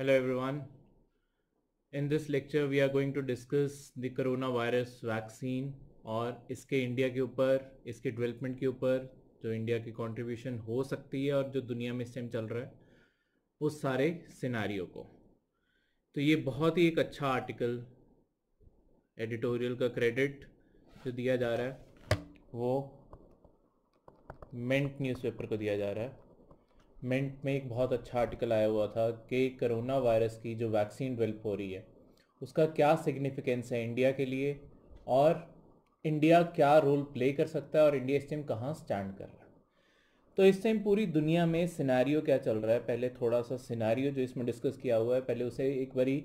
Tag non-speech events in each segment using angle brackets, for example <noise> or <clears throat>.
Hello everyone. In this lecture we are going to discuss the coronavirus vaccine और इसके India के ऊपर इसके डेवलपमेंट के ऊपर जो इंडिया की कंट्रीब्यूशन हो सकती है और जो दुनिया में इस टाइम चल रहा है उस सारे सिनारी को तो ये बहुत ही एक अच्छा आर्टिकल एडिटोरियल का क्रेडिट जो दिया जा रहा है वो मेंट न्यूज़पेपर को दिया जा रहा है मेंट में एक बहुत अच्छा आर्टिकल आया हुआ था कि करोना वायरस की जो वैक्सीन डेवलप हो रही है उसका क्या सिग्निफिकेंस है इंडिया के लिए और इंडिया क्या रोल प्ले कर सकता है और इंडिया इस टाइम कहाँ स्टैंड कर रहा है तो इस टाइम पूरी दुनिया में सिनारियो क्या चल रहा है पहले थोड़ा सा सिनारियो जो इसमें डिस्कस किया हुआ है पहले उसे एक बारी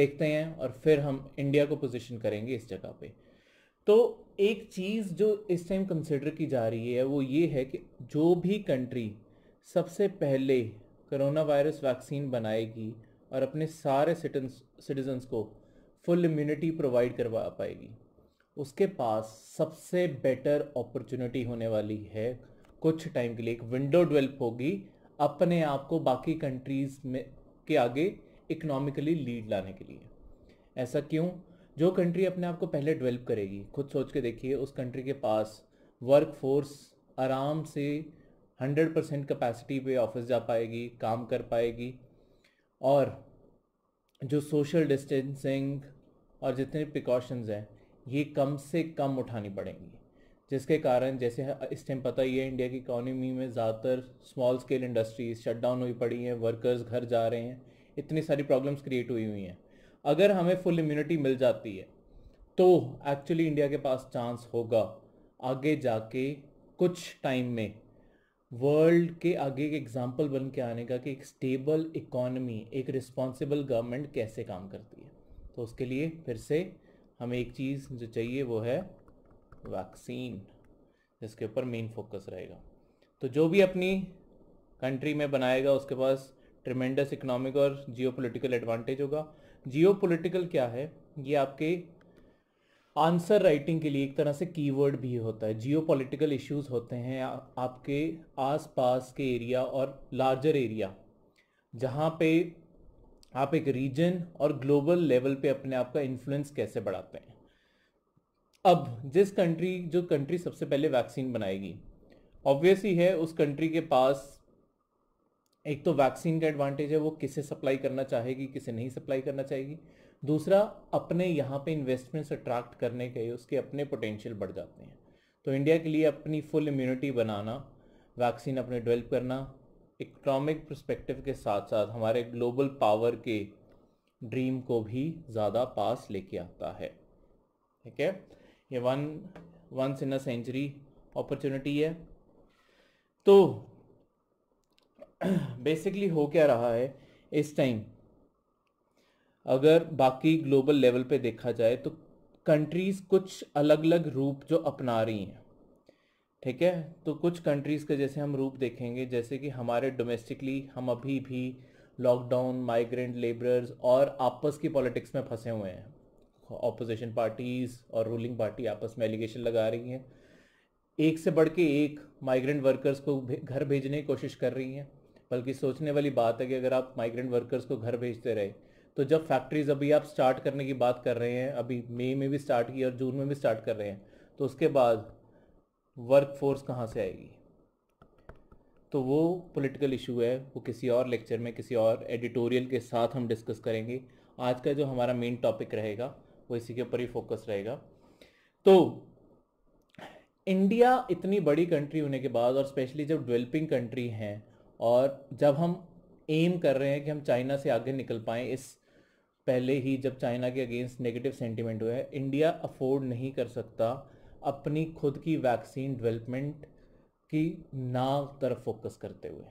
देखते हैं और फिर हम इंडिया को पोजीशन करेंगे इस जगह पे तो एक चीज़ जो इस टाइम कंसिडर की जा रही है वो ये है कि जो भी कंट्री सबसे पहले करोना वायरस वैक्सीन बनाएगी और अपने सारे सिटीजन्स को फुल इम्यूनिटी प्रोवाइड करवा पाएगी उसके पास सबसे बेटर अपॉर्चुनिटी होने वाली है कुछ टाइम के लिए एक विंडो डेवलप होगी अपने आप को बाकी कंट्रीज़ में के आगे इकोनॉमिकली लीड लाने के लिए ऐसा क्यों जो कंट्री अपने आप को पहले डेवलप करेगी खुद सोच के देखिए उस कंट्री के पास वर्क फोर्स आराम से हंड्रेड परसेंट कैपेसिटी पे ऑफिस जा पाएगी काम कर पाएगी और जो सोशल डिस्टेंसिंग और जितने प्रिकॉशंस हैं ये कम से कम उठानी पड़ेंगी जिसके कारण जैसे इस टाइम पता ही है इंडिया की इकोनॉमी में ज़्यादातर small scale industries shut down हुई पड़ी हैं वर्कर्स घर जा रहे हैं इतनी सारी प्रॉब्लम्स क्रिएट हुई हुई हैं अगर हमें फुल इम्यूनिटी मिल जाती है तो एक्चुअली इंडिया के पास चांस होगा आगे जाके कुछ टाइम में वर्ल्ड के आगे एक एग्जाम्पल बन के आने का कि एक स्टेबल इकोनमी एक रिस्पॉन्सिबल गवर्नमेंट कैसे काम करती है तो उसके लिए फिर से हमें एक चीज़ जो चाहिए वो है वैक्सीन जिसके ऊपर मेन फोकस रहेगा तो जो भी अपनी कंट्री में बनाएगा उसके पास ट्रिमेंडस इकोनॉमिक और जियो एडवांटेज होगा जियो क्या है ये आपके आंसर राइटिंग के लिए एक तरह से कीवर्ड भी होता है जियो पोलिटिकल इश्यूज़ होते हैं आपके आपके आसपास के एरिया और लार्जर एरिया जहाँ पे आप एक रीजन और ग्लोबल लेवल पे अपने आप का इन्फ्लुएंस कैसे बढ़ाते हैं अब जिस कंट्री जो कंट्री सबसे पहले वैक्सीन बनाएगी ऑब्वियसली है उस कंट्री के पास एक तो वैक्सीन का एडवांटेज है वो किसे सप्लाई करना चाहेगी किसे नहीं सप्लाई करना चाहेगी दूसरा अपने यहाँ पे इन्वेस्टमेंट्स अट्रैक्ट करने के उसके अपने पोटेंशियल बढ़ जाते हैं तो इंडिया के लिए अपनी फुल इम्यूनिटी बनाना वैक्सीन अपने डेवलप करना इकोनॉमिक प्रस्पेक्टिव के साथ साथ हमारे ग्लोबल पावर के ड्रीम को भी ज़्यादा पास लेके आता है ठीक है ये one once in a century opportunity है तो बेसिकली <clears throat> हो क्या रहा है इस टाइम अगर बाकी ग्लोबल लेवल पे देखा जाए तो कंट्रीज़ कुछ अलग अलग रूप जो अपना रही हैं ठीक है तो कुछ कंट्रीज़ के जैसे हम रूप देखेंगे जैसे कि हमारे डोमेस्टिकली हम अभी भी लॉकडाउन माइग्रेंट लेबरर्स और आपस की पॉलिटिक्स में फंसे हुए हैं ऑपोजिशन पार्टीज़ और रूलिंग पार्टी आपस में एलिगेशन लगा रही हैं एक से बढ़ के एक माइग्रेंट वर्कर्स को घर भेजने की कोशिश कर रही हैं बल्कि सोचने वाली बात है कि अगर आप माइग्रेंट वर्कर्स को घर भेजते रहे तो जब फैक्ट्रीज अभी आप स्टार्ट करने की बात कर रहे हैं अभी मई में भी स्टार्ट की और जून में भी स्टार्ट कर रहे हैं तो उसके बाद वर्क फोर्स कहाँ से आएगी तो वो पॉलिटिकल इशू है वो किसी और लेक्चर में किसी और एडिटोरियल के साथ हम डिस्कस करेंगे आज का जो हमारा मेन टॉपिक रहेगा वो इसी के ऊपर ही फोकस रहेगा तो इंडिया इतनी बड़ी कंट्री होने के बाद और स्पेशली जब डेवलपिंग कंट्री हैं और जब हम एम कर रहे हैं कि हम चाइना से आगे निकल पाएँ इस पहले ही जब चाइना के अगेंस्ट नेगेटिव सेंटिमेंट हुआ है इंडिया अफोर्ड नहीं कर सकता अपनी खुद की वैक्सीन डेवलपमेंट की ना तरफ फोकस करते हुए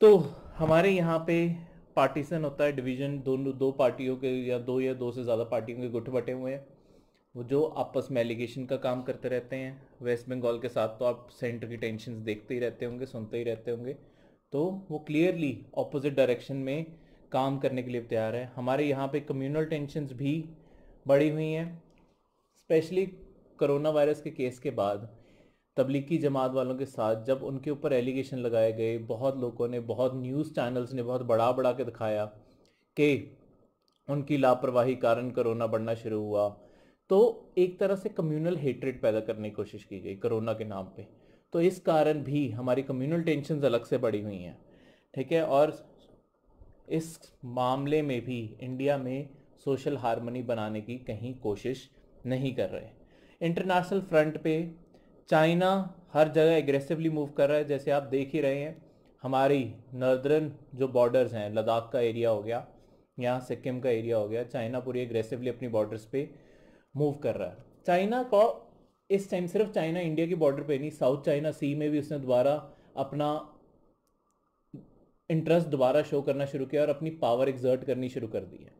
तो हमारे यहाँ पे पार्टीशन होता है डिवीजन दोनों दो पार्टियों के या दो या दो से ज़्यादा पार्टियों के गुट बटे हुए हैं वो जो आपस में एलिगेशन का काम करते रहते हैं वेस्ट बंगाल के साथ तो आप सेंटर की टेंशन देखते ही रहते होंगे सुनते ही रहते होंगे तो वो क्लियरली ऑपोजिट डायरेक्शन में काम करने के लिए तैयार है हमारे यहाँ पे कम्युनल टेंशन भी बढ़ी हुई हैं स्पेशली करोना वायरस के केस के बाद तबलीगी जमात वालों के साथ जब उनके ऊपर एलिगेशन लगाए गए बहुत लोगों ने बहुत न्यूज़ चैनल्स ने बहुत बड़ा बड़ा के दिखाया कि उनकी लापरवाही कारण करोना बढ़ना शुरू हुआ तो एक तरह से कम्युनल हेट्रेड पैदा करने की कोशिश की गई कोरोना के नाम पे तो इस कारण भी हमारी कम्युनल टेंशन अलग से बढ़ी हुई हैं ठीक है और इस मामले में भी इंडिया में सोशल हारमोनी बनाने की कहीं कोशिश नहीं कर रहे इंटरनेशनल फ्रंट पे चाइना हर जगह एग्रेसिवली मूव कर रहा है जैसे आप देख ही रहे हैं हमारी नर्दर्न जो बॉर्डर्स हैं लद्दाख का एरिया हो गया यहाँ सिक्किम का एरिया हो गया चाइना पूरी एग्रेसिवली अपनी बॉर्डर्स पे मूव कर रहा है चाइना को इस टाइम सिर्फ चाइना इंडिया की बॉर्डर पे नहीं साउथ चाइना सी में भी उसने दोबारा अपना इंटरेस्ट दोबारा शो करना शुरू किया और अपनी पावर एग्जर्ट करनी शुरू कर दी है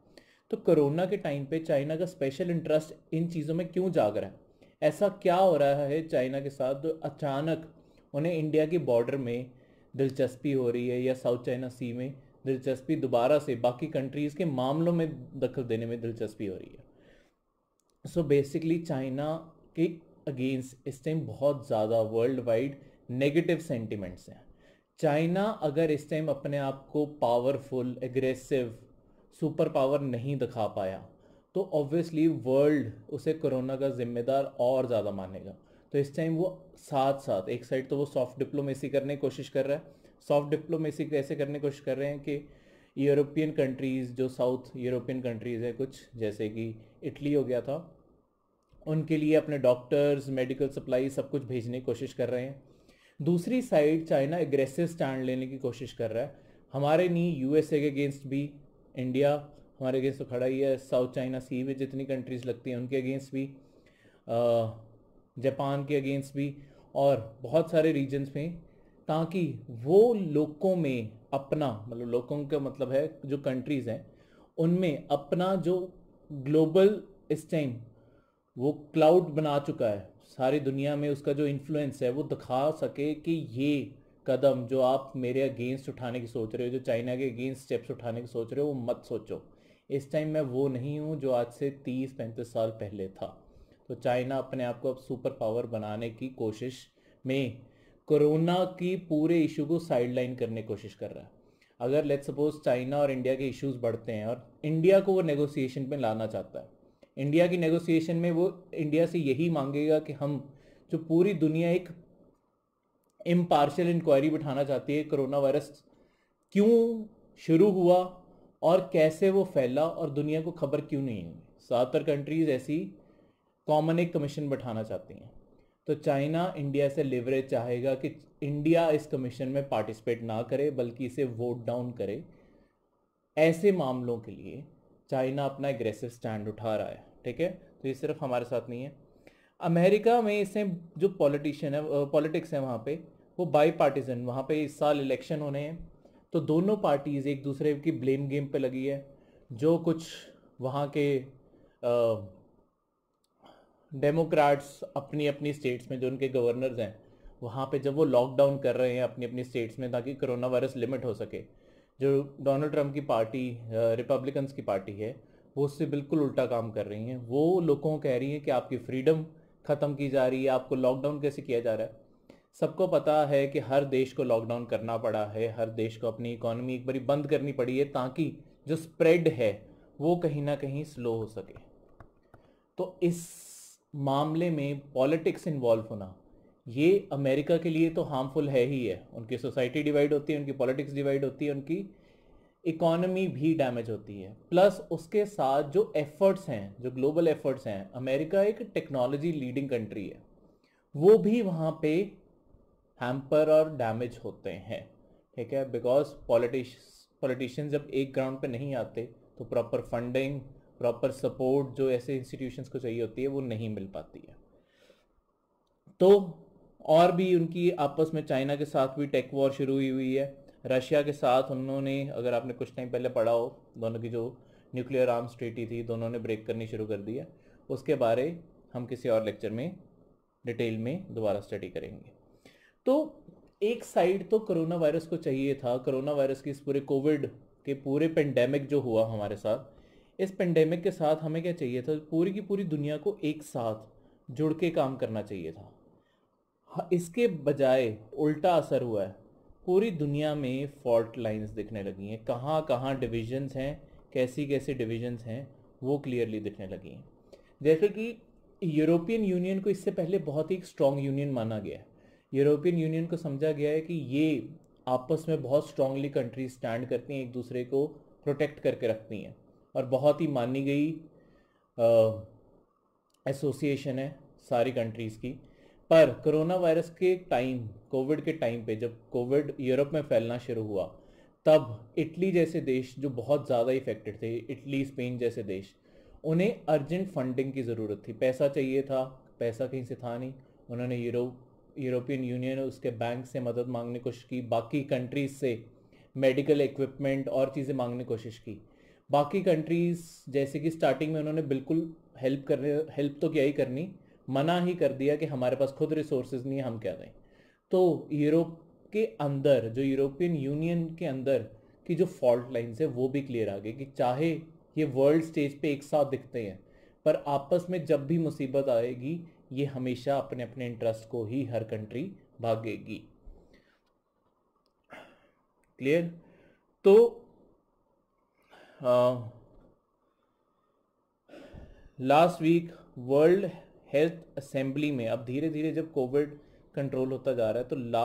तो कोरोना के टाइम पे चाइना का स्पेशल इंटरेस्ट इन चीज़ों में क्यों जाग रहा है ऐसा क्या हो रहा है चाइना के साथ जो अचानक उन्हें इंडिया की बॉर्डर में दिलचस्पी हो रही है या साउथ चाइना सी में दिलचस्पी दोबारा से बाकी कंट्रीज़ के मामलों में दखल देने में दिलचस्पी हो रही है सो बेसिकली चाइना के अगेंस्ट इस टाइम बहुत ज़्यादा वर्ल्ड वाइड नेगेटिव सेंटिमेंट्स हैं चाइना अगर इस टाइम अपने आप को पावरफुल एग्रेसिव सुपर पावर नहीं दिखा पाया तो ऑब्वियसली वर्ल्ड उसे कोरोना का जिम्मेदार और ज़्यादा मानेगा तो इस टाइम वो साथ साथ एक साइड तो वो सॉफ्ट डिप्लोमेसी करने की कोशिश कर रहा है सॉफ्ट डिप्लोमेसी कैसे करने की कोशिश कर रहे हैं कि यूरोपियन कंट्रीज़ जो साउथ यूरोपियन कंट्रीज़ है कुछ जैसे कि इटली हो गया था उनके लिए अपने डॉक्टर्स मेडिकल सप्लाई सब कुछ भेजने की कोशिश कर रहे हैं दूसरी साइड चाइना एग्रेसिव स्टैंड लेने की कोशिश कर रहा है हमारे नी यूएसए के अगेंस्ट भी इंडिया हमारे अगेंस्ट तो खड़ा ही है साउथ चाइना सी में जितनी कंट्रीज लगती हैं उनके अगेंस्ट भी जापान के अगेंस्ट भी और बहुत सारे रीजन्स में ताकि वो लोगों में अपना मतलब लोगों का मतलब है जो कंट्रीज़ हैं उनमें अपना जो ग्लोबल इस टाइम वो क्लाउड बना चुका है सारी दुनिया में उसका जो इन्फ्लुएंस है वो दिखा सके कि ये कदम जो आप मेरे अगेंस्ट उठाने की सोच रहे हो जो चाइना के अगेंस्ट स्टेप्स उठाने की सोच रहे हो वो मत सोचो इस टाइम मैं वो नहीं हूँ जो आज से तीस पैंतीस साल पहले था तो चाइना अपने आप को अब सुपर पावर बनाने की कोशिश में कोरोना की पूरे इशू को साइडलाइन करने की कोशिश कर रहा है अगर लेट्स सपोज चाइना और इंडिया के इश्यूज बढ़ते हैं और इंडिया को वो नेगोशिएशन पे लाना चाहता है इंडिया की नेगोशिएशन में वो इंडिया से यही मांगेगा कि हम जो पूरी दुनिया एक इम्पार्शल इंक्वायरी बिठाना चाहती है कोरोना वायरस क्यों शुरू हुआ और कैसे वो फैला और दुनिया को खबर क्यों नहीं हुई ज़्यादातर कंट्रीज़ ऐसी कॉमन एक कमीशन बैठाना चाहती हैं तो चाइना इंडिया से लिवरेज चाहेगा कि इंडिया इस कमीशन में पार्टिसिपेट ना करे बल्कि इसे वोट डाउन करे ऐसे मामलों के लिए चाइना अपना एग्रेसिव स्टैंड उठा रहा है ठीक है तो ये सिर्फ हमारे साथ नहीं है अमेरिका में इसे जो पॉलिटिशियन है पॉलिटिक्स है वहाँ पे वो बाई पार्टीजन वहाँ पे इस साल इलेक्शन होने हैं तो दोनों पार्टीज़ एक दूसरे की ब्लेम गेम पे लगी है जो कुछ वहाँ के डेमोक्रेट्स अपनी अपनी स्टेट्स में जो उनके गवर्नर्स हैं वहाँ पे जब वो लॉकडाउन कर रहे हैं अपनी अपनी स्टेट्स में ताकि कोरोना वायरस लिमिट हो सके जो डोनाल्ड ट्रंप की पार्टी रिपब्लिकन्स uh, की पार्टी है वो उससे बिल्कुल उल्टा काम कर रही हैं वो लोगों को कह रही हैं कि आपकी फ्रीडम ख़त्म की जा रही है आपको लॉकडाउन कैसे किया जा रहा है सबको पता है कि हर देश को लॉकडाउन करना पड़ा है हर देश को अपनी इकोनॉमी एक बारी बंद करनी पड़ी है ताकि जो स्प्रेड है वो कहीं ना कहीं स्लो हो सके तो इस मामले में पॉलिटिक्स इन्वॉल्व होना ये अमेरिका के लिए तो हार्मफुल है ही है उनकी सोसाइटी डिवाइड होती है उनकी पॉलिटिक्स डिवाइड होती है उनकी इकोनॉमी भी डैमेज होती है प्लस उसके साथ जो एफर्ट्स हैं जो ग्लोबल एफर्ट्स हैं अमेरिका एक टेक्नोलॉजी लीडिंग कंट्री है वो भी वहाँ पे हैम्पर और डैमेज होते हैं ठीक है बिकॉज पॉलिटिश पॉलिटिशियन जब एक ग्राउंड पे नहीं आते तो प्रॉपर फंडिंग प्रॉपर सपोर्ट जो ऐसे इंस्टीट्यूशंस को चाहिए होती है वो नहीं मिल पाती है तो और भी उनकी आपस में चाइना के साथ भी टेक वॉर शुरू हुई हुई है रशिया के साथ उन्होंने अगर आपने कुछ टाइम पहले पढ़ा हो दोनों की जो न्यूक्लियर आर्म्स ट्रीटी थी दोनों ने ब्रेक करनी शुरू कर दी है उसके बारे हम किसी और लेक्चर में डिटेल में दोबारा स्टडी करेंगे तो एक साइड तो कोरोना वायरस को चाहिए था कोरोना वायरस की इस पूरे कोविड के पूरे पेंडेमिक जो हुआ हमारे साथ इस पेंडेमिक के साथ हमें क्या चाहिए था पूरी की पूरी दुनिया को एक साथ जुड़ के काम करना चाहिए था हाँ, इसके बजाय उल्टा असर हुआ है पूरी दुनिया में फॉल्ट लाइंस दिखने लगी हैं कहाँ कहाँ डिविजन्स हैं कैसी कैसी डिविजन्स हैं वो क्लियरली दिखने लगी हैं जैसे कि यूरोपियन यूनियन को इससे पहले बहुत ही स्ट्रॉन्ग यूनियन माना गया है यूरोपियन यूनियन को समझा गया है कि ये आपस में बहुत स्ट्रांगली कंट्री स्टैंड करती हैं एक दूसरे को प्रोटेक्ट करके रखती हैं और बहुत ही मानी गई एसोसिएशन है सारी कंट्रीज़ की पर कोरोना वायरस के टाइम कोविड के टाइम पे जब कोविड यूरोप में फैलना शुरू हुआ तब इटली जैसे देश जो बहुत ज़्यादा इफेक्टेड थे इटली स्पेन जैसे देश उन्हें अर्जेंट फंडिंग की ज़रूरत थी पैसा चाहिए था पैसा कहीं से था नहीं उन्होंने यूरोप यूरोपियन यूनियन उसके बैंक से मदद मांगने की कोशिश की बाकी कंट्रीज़ से मेडिकल इक्विपमेंट और चीज़ें मांगने की कोशिश की बाकी कंट्रीज़ जैसे कि स्टार्टिंग में उन्होंने बिल्कुल हेल्प कर हेल्प तो क्या ही करनी मना ही कर दिया कि हमारे पास खुद रिसोर्सेज नहीं है हम क्या दें तो यूरोप के अंदर जो यूरोपियन यूनियन के अंदर की जो फॉल्ट लाइन्स है वो भी क्लियर आ गई कि चाहे ये वर्ल्ड स्टेज पे एक साथ दिखते हैं पर आपस में जब भी मुसीबत आएगी ये हमेशा अपने अपने इंटरेस्ट को ही हर कंट्री भागेगी क्लियर तो last week World Health Assembly में अब धीरे धीरे जब कोविड कंट्रोल होता जा रहा है तो ला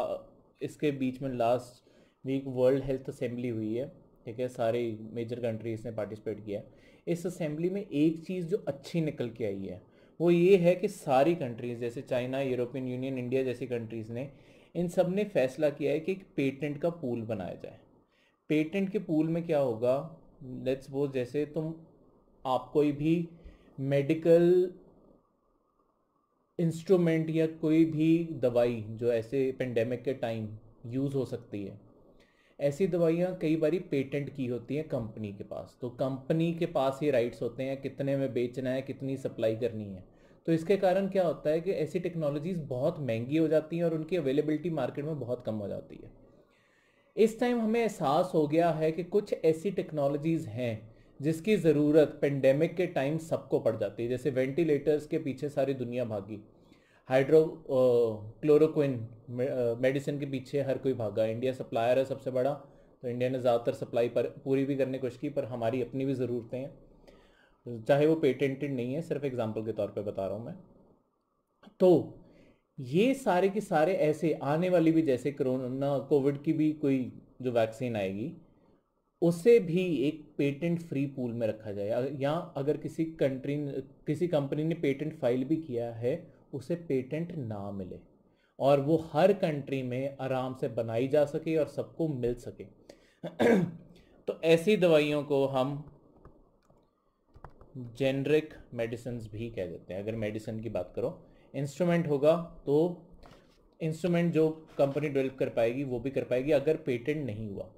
इसके बीच में last week World Health Assembly हुई है ठीक है सारे मेजर कंट्रीज़ ने पार्टिसिपेट किया इस असेंबली में एक चीज़ जो अच्छी निकल के आई है वो ये है कि सारी कंट्रीज़ जैसे चाइना यूरोपियन यूनियन इंडिया जैसी कंट्रीज़ ने इन सब ने फैसला किया है कि एक पेटेंट का पूल बनाया जाए पेटेंट के पूल में क्या होगा लेट्स सपोज जैसे तुम आप कोई भी मेडिकल इंस्ट्रूमेंट या कोई भी दवाई जो ऐसे पेंडेमिक के टाइम यूज़ हो सकती है ऐसी दवाइयाँ कई बार पेटेंट की होती हैं कंपनी के पास तो कंपनी के पास ही राइट्स होते हैं कितने में बेचना है कितनी सप्लाई करनी है तो इसके कारण क्या होता है कि ऐसी टेक्नोलॉजीज़ बहुत महंगी हो जाती हैं और उनकी अवेलेबिलिटी मार्केट में बहुत कम हो जाती है इस टाइम हमें एहसास हो गया है कि कुछ ऐसी टेक्नोलॉजीज़ हैं जिसकी ज़रूरत पेंडेमिक के टाइम सबको पड़ जाती है जैसे वेंटिलेटर्स के पीछे सारी दुनिया भागी हाइड्रो क्लोरोक्विन मेडिसिन के पीछे हर कोई भागा इंडिया सप्लायर है सबसे बड़ा तो इंडिया ने ज़्यादातर सप्लाई पर पूरी भी करने की कोशिश की पर हमारी अपनी भी ज़रूरतें हैं चाहे वो पेटेंटेड नहीं है सिर्फ एग्जाम्पल के तौर पर बता रहा हूँ मैं तो ये सारे के सारे ऐसे आने वाली भी जैसे कोरोना कोविड की भी कोई जो वैक्सीन आएगी उसे भी एक पेटेंट फ्री पूल में रखा जाए या अगर किसी कंट्री किसी कंपनी ने पेटेंट फाइल भी किया है उसे पेटेंट ना मिले और वो हर कंट्री में आराम से बनाई जा सके और सबको मिल सके <clears throat> तो ऐसी दवाइयों को हम जेनरिक मेडिसिन भी कह देते हैं अगर मेडिसिन की बात करो इंस्ट्रूमेंट होगा तो इंस्ट्रूमेंट जो कंपनी डेवलप कर पाएगी वो भी कर पाएगी अगर पेटेंट नहीं हुआ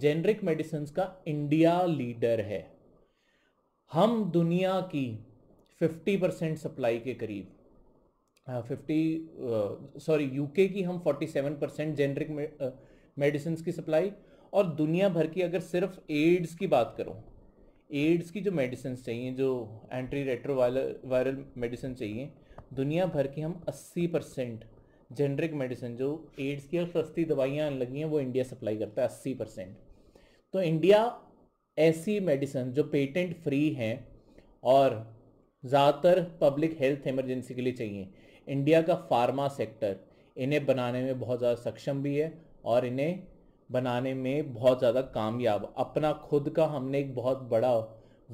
जेनरिक मेडिसिन का इंडिया लीडर है हम दुनिया की 50 परसेंट सप्लाई के करीब फिफ्टी सॉरी यूके की हम 47 परसेंट जेनरिक मेडिसिन की सप्लाई और दुनिया भर की अगर सिर्फ एड्स की बात करो एड्स की जो मेडिसिन चाहिए जो एंटी रेट्रो वायरल मेडिसिन चाहिए दुनिया भर की हम 80 परसेंट जेनरिक मेडिसिन जो एड्स की और सस्ती दवाइयाँ लगी हैं वो इंडिया सप्लाई करता है 80 परसेंट तो इंडिया ऐसी मेडिसन जो पेटेंट फ्री हैं और ज़्यादातर पब्लिक हेल्थ इमरजेंसी के लिए चाहिए इंडिया का फार्मा सेक्टर इन्हें बनाने में बहुत ज़्यादा सक्षम भी है और इन्हें बनाने में बहुत ज़्यादा कामयाब अपना खुद का हमने एक बहुत बड़ा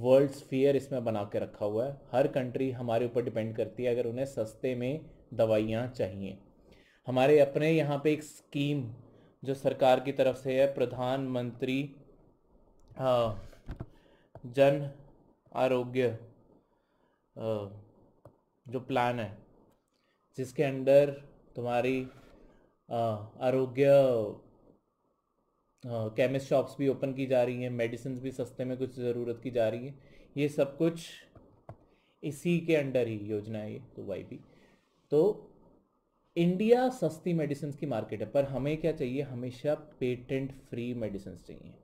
वर्ल्ड स्फीयर इसमें बना के रखा हुआ है हर कंट्री हमारे ऊपर डिपेंड करती है अगर उन्हें सस्ते में दवाइयाँ चाहिए हमारे अपने यहाँ पे एक स्कीम जो सरकार की तरफ से है प्रधानमंत्री हाँ, जन आरोग्य जो प्लान है जिसके अंडर तुम्हारी आरोग्य केमिस्ट शॉप्स भी ओपन की जा रही हैं मेडिसिन भी सस्ते में कुछ ज़रूरत की जा रही है ये सब कुछ इसी के अंडर ही योजना है ये तो वाई भी तो इंडिया सस्ती मेडिसिन की मार्केट है पर हमें क्या चाहिए हमेशा पेटेंट फ्री मेडिसिन चाहिए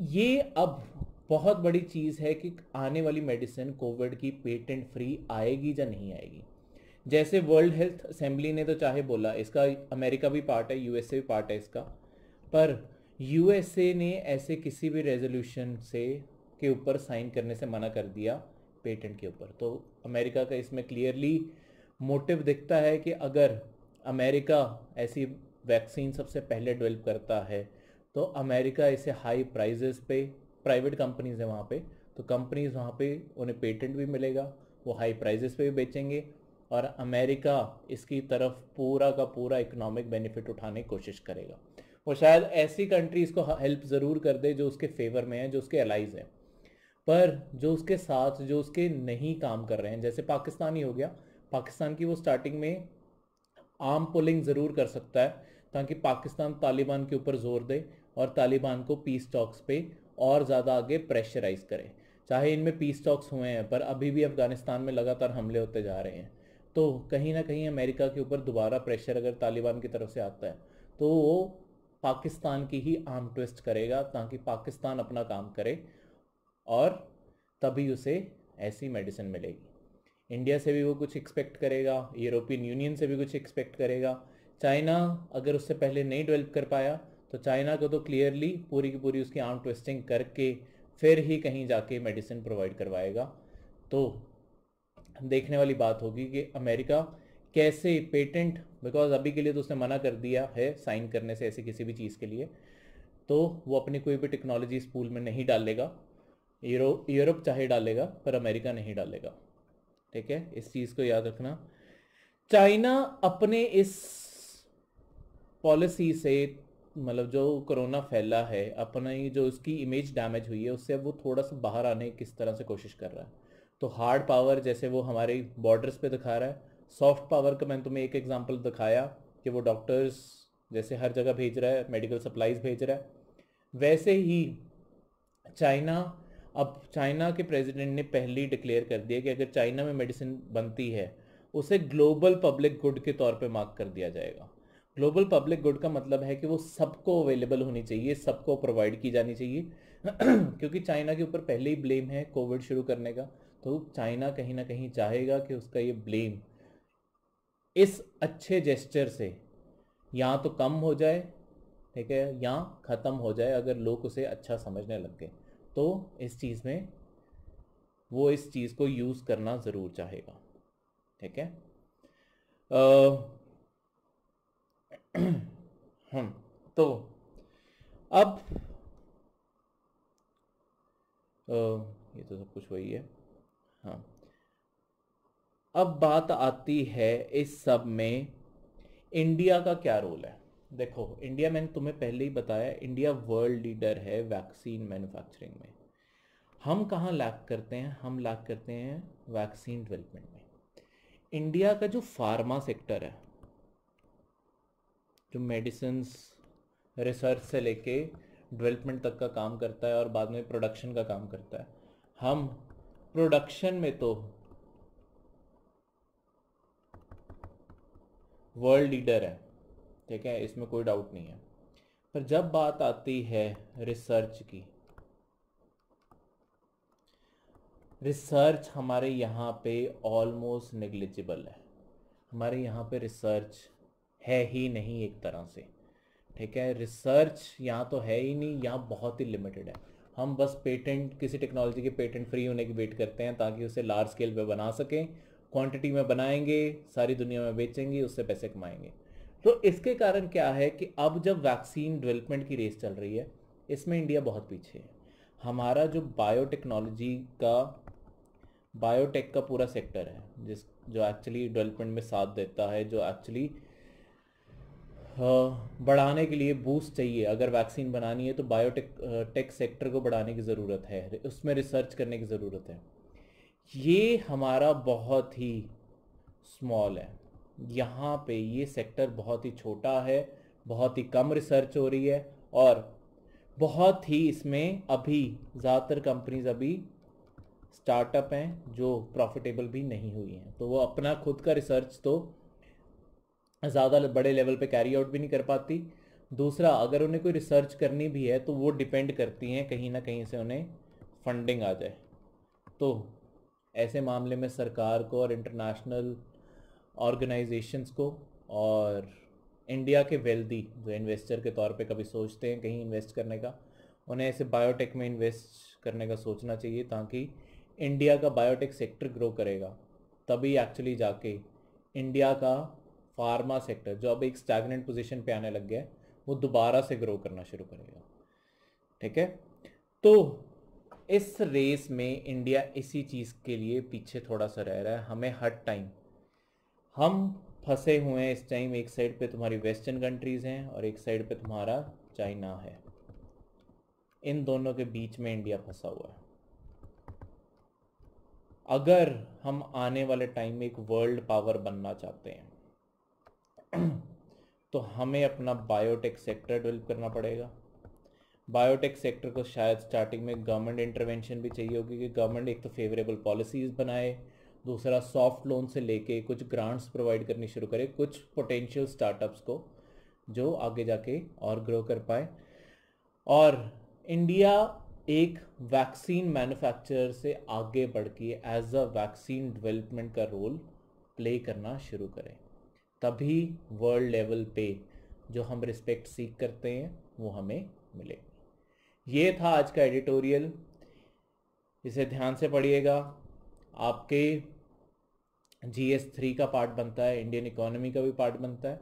ये अब बहुत बड़ी चीज़ है कि आने वाली मेडिसिन कोविड की पेटेंट फ्री आएगी या नहीं आएगी जैसे वर्ल्ड हेल्थ असेंबली ने तो चाहे बोला इसका अमेरिका भी पार्ट है यूएसए भी पार्ट है इसका पर यूएसए ने ऐसे किसी भी रेजोल्यूशन से के ऊपर साइन करने से मना कर दिया पेटेंट के ऊपर तो अमेरिका का इसमें क्लियरली मोटिव दिखता है कि अगर अमेरिका ऐसी वैक्सीन सबसे पहले डेवलप करता है तो अमेरिका इसे हाई प्राइजेस पे प्राइवेट कंपनीज है वहाँ पे तो कंपनीज वहाँ पे उन्हें पेटेंट भी मिलेगा वो हाई प्राइजेस पे भी बेचेंगे और अमेरिका इसकी तरफ पूरा का पूरा इकोनॉमिक बेनिफिट उठाने की कोशिश करेगा वो शायद ऐसी कंट्रीज़ को हेल्प ज़रूर कर दे जो उसके फेवर में है जो उसके अलाइज हैं पर जो उसके साथ जो उसके नहीं काम कर रहे हैं जैसे पाकिस्तान ही हो गया पाकिस्तान की वो स्टार्टिंग में आम पुलिंग ज़रूर कर सकता है ताकि पाकिस्तान तालिबान के ऊपर जोर दे और तालिबान को पीस टॉक्स पे और ज़्यादा आगे प्रेशराइज करें चाहे इनमें पीस टॉक्स हुए हैं पर अभी भी अफगानिस्तान में लगातार हमले होते जा रहे हैं तो कहीं ना कहीं अमेरिका के ऊपर दोबारा प्रेशर अगर तालिबान की तरफ से आता है तो वो पाकिस्तान की ही आम ट्विस्ट करेगा ताकि पाकिस्तान अपना काम करे और तभी उसे ऐसी मेडिसिन मिलेगी इंडिया से भी वो कुछ एक्सपेक्ट करेगा यूरोपियन यूनियन से भी कुछ एक्सपेक्ट करेगा चाइना अगर उससे पहले नहीं डेवलप कर पाया तो चाइना को तो क्लियरली पूरी की पूरी उसकी आर्म ट्विस्टिंग करके फिर ही कहीं जाके मेडिसिन प्रोवाइड करवाएगा तो देखने वाली बात होगी कि अमेरिका कैसे पेटेंट बिकॉज अभी के लिए तो उसने मना कर दिया है साइन करने से ऐसी किसी भी चीज़ के लिए तो वो अपनी कोई भी टेक्नोलॉजी इस पूल में नहीं डालेगा यूरो यूरोप चाहे डालेगा पर अमेरिका नहीं डालेगा ठीक है इस चीज़ को याद रखना चाइना अपने इस पॉलिसी से मतलब जो कोरोना फैला है अपना ही जो उसकी इमेज डैमेज हुई है उससे वो थोड़ा सा बाहर आने की किस तरह से कोशिश कर रहा है तो हार्ड पावर जैसे वो हमारे बॉर्डर्स पे दिखा रहा है सॉफ्ट पावर का मैंने तुम्हें एक एग्जांपल दिखाया कि वो डॉक्टर्स जैसे हर जगह भेज रहा है मेडिकल सप्लाईज भेज रहा है वैसे ही चाइना अब चाइना के प्रेसिडेंट ने पहले ही डिक्लेयर कर दिया कि अगर चाइना में मेडिसिन बनती है उसे ग्लोबल पब्लिक गुड के तौर पे मार्क कर दिया जाएगा ग्लोबल पब्लिक गुड का मतलब है कि वो सबको अवेलेबल होनी चाहिए सबको प्रोवाइड की जानी चाहिए <clears throat> क्योंकि चाइना के ऊपर पहले ही ब्लेम है कोविड शुरू करने का तो चाइना कहीं ना कहीं चाहेगा कि उसका ये ब्लेम इस अच्छे जेस्चर से या तो कम हो जाए ठीक है या ख़त्म हो जाए अगर लोग उसे अच्छा समझने लग गए तो इस चीज़ में वो इस चीज़ को यूज़ करना ज़रूर चाहेगा ठीक है तो अब ये तो सब कुछ वही है हाँ अब बात आती है इस सब में इंडिया का क्या रोल है देखो इंडिया मैंने तुम्हें पहले ही बताया इंडिया वर्ल्ड लीडर है वैक्सीन मैन्युफैक्चरिंग में हम कहाँ लैक करते हैं हम लैक करते हैं वैक्सीन डेवलपमेंट में इंडिया का जो फार्मा सेक्टर है जो मेडिसिन रिसर्च से लेके डेवलपमेंट तक का काम करता है और बाद में प्रोडक्शन का काम करता है हम प्रोडक्शन में तो वर्ल्ड लीडर है ठीक है इसमें कोई डाउट नहीं है पर जब बात आती है रिसर्च की रिसर्च हमारे यहाँ पे ऑलमोस्ट निग्लिजिबल है हमारे यहाँ पे रिसर्च है ही नहीं एक तरह से ठीक है रिसर्च यहाँ तो है ही नहीं यहाँ बहुत ही लिमिटेड है हम बस पेटेंट किसी टेक्नोलॉजी के पेटेंट फ्री होने की वेट करते हैं ताकि उसे लार्ज स्केल पे बना सकें क्वांटिटी में बनाएंगे सारी दुनिया में बेचेंगे उससे पैसे कमाएंगे तो इसके कारण क्या है कि अब जब वैक्सीन डेवलपमेंट की रेस चल रही है इसमें इंडिया बहुत पीछे है हमारा जो बायोटेक्नोलॉजी का बायोटेक का पूरा सेक्टर है जिस जो एक्चुअली डेवलपमेंट में साथ देता है जो एक्चुअली हाँ, बढ़ाने के लिए बूस्ट चाहिए अगर वैक्सीन बनानी है तो बायोटेक टेक सेक्टर को बढ़ाने की ज़रूरत है उसमें रिसर्च करने की ज़रूरत है ये हमारा बहुत ही स्मॉल है यहाँ पे ये सेक्टर बहुत ही छोटा है बहुत ही कम रिसर्च हो रही है और बहुत ही इसमें अभी ज़्यादातर कंपनीज अभी स्टार्टअप हैं जो प्रॉफिटेबल भी नहीं हुई हैं तो वो अपना खुद का रिसर्च तो ज़्यादा बड़े लेवल पे कैरी आउट भी नहीं कर पाती दूसरा अगर उन्हें कोई रिसर्च करनी भी है तो वो डिपेंड करती हैं कहीं ना कहीं से उन्हें फंडिंग आ जाए तो ऐसे मामले में सरकार को और इंटरनेशनल ऑर्गेनाइजेशंस को और इंडिया के वेल्दी जो इन्वेस्टर के तौर पे कभी सोचते हैं कहीं इन्वेस्ट करने का उन्हें ऐसे बायोटेक में इन्वेस्ट करने का सोचना चाहिए ताकि इंडिया का बायोटेक सेक्टर ग्रो करेगा तभी एक्चुअली जाके इंडिया का फार्मा सेक्टर जो अब एक स्टैगनेंट पोजीशन पे आने लग गया है वो दोबारा से ग्रो करना शुरू करेगा ठीक है तो इस रेस में इंडिया इसी चीज़ के लिए पीछे थोड़ा सा रह रहा है हमें हर टाइम हम फंसे हुए हैं इस टाइम एक साइड पे तुम्हारी वेस्टर्न कंट्रीज़ हैं और एक साइड पे तुम्हारा चाइना है इन दोनों के बीच में इंडिया फंसा हुआ है अगर हम आने वाले टाइम में एक वर्ल्ड पावर बनना चाहते हैं तो हमें अपना बायोटेक सेक्टर डेवलप करना पड़ेगा बायोटेक सेक्टर को शायद स्टार्टिंग में गवर्नमेंट इंटरवेंशन भी चाहिए होगी कि गवर्नमेंट एक तो फेवरेबल पॉलिसीज़ बनाए दूसरा सॉफ्ट लोन से लेके कुछ ग्रांट्स प्रोवाइड करनी शुरू करे कुछ पोटेंशियल स्टार्टअप्स को जो आगे जाके और ग्रो कर पाए और इंडिया एक वैक्सीन मैन्युफैक्चरर से आगे बढ़ के एज अ वैक्सीन डेवलपमेंट का रोल प्ले करना शुरू करें तभी वर्ल्ड लेवल पे जो हम रिस्पेक्ट सीख करते हैं वो हमें मिलेगी ये था आज का एडिटोरियल इसे ध्यान से पढ़िएगा आपके जी एस थ्री का पार्ट बनता है इंडियन इकोनॉमी का भी पार्ट बनता है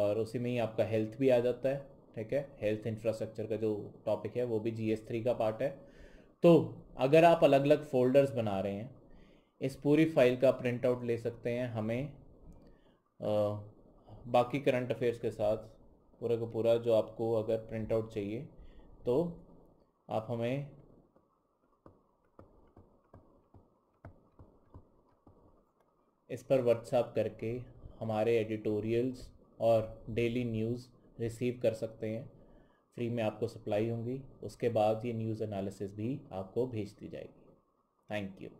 और उसी में ही आपका हेल्थ भी आ जाता है ठीक है हेल्थ इंफ्रास्ट्रक्चर का जो टॉपिक है वो भी जी एस थ्री का पार्ट है तो अगर आप अलग अलग फोल्डर्स बना रहे हैं इस पूरी फाइल का प्रिंट आउट ले सकते हैं हमें बाकी करंट अफेयर्स के साथ पूरा का पूरा जो आपको अगर प्रिंट आउट चाहिए तो आप हमें इस पर व्हाट्सएप करके हमारे एडिटोरियल्स और डेली न्यूज़ रिसीव कर सकते हैं फ्री में आपको सप्लाई होंगी उसके बाद ये न्यूज़ एनालिसिस भी आपको भेज दी जाएगी थैंक यू